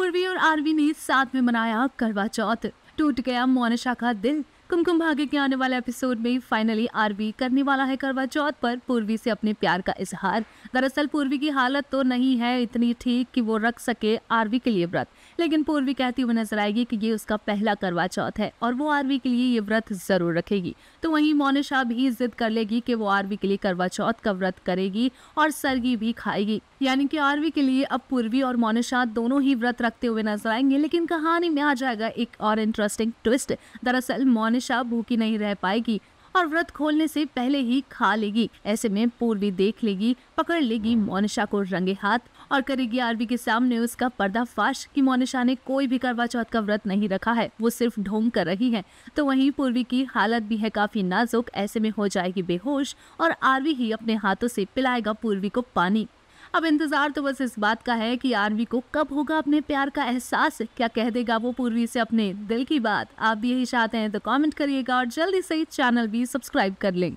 पूर्वी और आरवी ने साथ में मनाया करवा चौथ टूट गया मोनिशा का दिल कुमकुम भाग्य के आने वाले एपिसोड में फाइनली आरवी करने वाला है करवा चौथ पर पूर्वी से अपने प्यार का इजहार दरअसल पूर्वी की हालत तो नहीं है इतनी ठीक कि वो रख सके आरवी के लिए व्रत लेकिन पूर्वी कहती हुई नजर आएगी कि ये उसका पहला करवा चौथ है और वो आरवी के लिए ये व्रत जरूर रखेगी तो वहीं मोनिशा भी जिद कर लेगी कि वो आरवी के लिए करवा चौथ का व्रत करेगी और सरगी भी खाएगी यानी कि आरवी के लिए अब पूर्वी और मोनिशा दोनों ही व्रत रखते हुए नजर आएंगे लेकिन कहानी में आ जाएगा एक और इंटरेस्टिंग ट्विस्ट दरअसल मोनिशा हमेशा भूखी नहीं रह पाएगी और व्रत खोलने से पहले ही खा लेगी ऐसे में पूर्वी देख लेगी पकड़ लेगी मोनिशा को रंगे हाथ और करेगी आरवी के सामने उसका पर्दाफाश कि मोनिशा ने कोई भी करवा चौथ का व्रत नहीं रखा है वो सिर्फ ढोंग कर रही है तो वहीं पूर्वी की हालत भी है काफी नाजुक ऐसे में हो जाएगी बेहोश और आरवी ही अपने हाथों से पिलाएगा पूर्वी को पानी अब इंतजार तो बस इस बात का है कि आरवी को कब होगा अपने प्यार का एहसास क्या कह देगा वो पूर्वी से अपने दिल की बात आप भी यही चाहते हैं तो कमेंट करिएगा और जल्दी से चैनल भी सब्सक्राइब कर लें